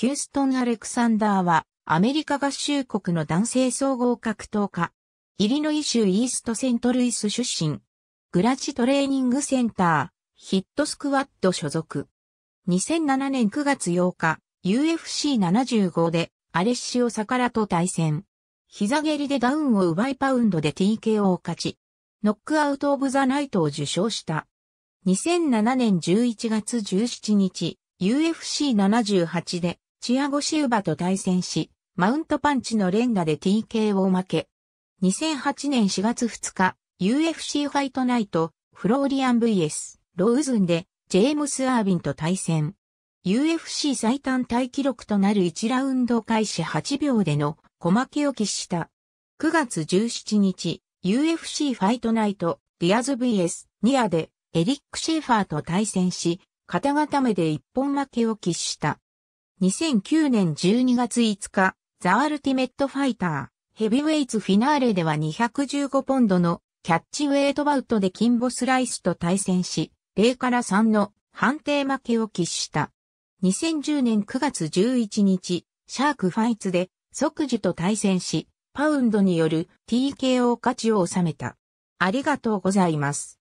ヒューストン・アレクサンダーは、アメリカ合衆国の男性総合格闘家。イリノイ州イーストセントルイス出身。グラチトレーニングセンター、ヒットスクワット所属。2007年9月8日、UFC75 で、アレッシオ・サカラと対戦。膝蹴りでダウンを奪いパウンドで TKO を勝ち、ノックアウト・オブ・ザ・ナイトを受賞した。2007年11月17日、UFC78 でチアゴシウバと対戦し、マウントパンチの連打で TK を負け。2008年4月2日、UFC ファイトナイト、フローリアン VS、ロウズンで、ジェームス・アービンと対戦。UFC 最短タイ記録となる1ラウンド開始8秒での小負けを喫した。9月17日、UFC ファイトナイト、ディアズ VS、ニアで、エリック・シェーファーと対戦し、片固めで一本負けを喫した。2009年12月5日、ザ・アルティメット・ファイター、ヘビウェイツフィナーレでは215ポンドのキャッチウェイトバウトでキンボスライスと対戦し、0から3の判定負けを喫した。2010年9月11日、シャークファイツで即時と対戦し、パウンドによる TKO 勝ちを収めた。ありがとうございます。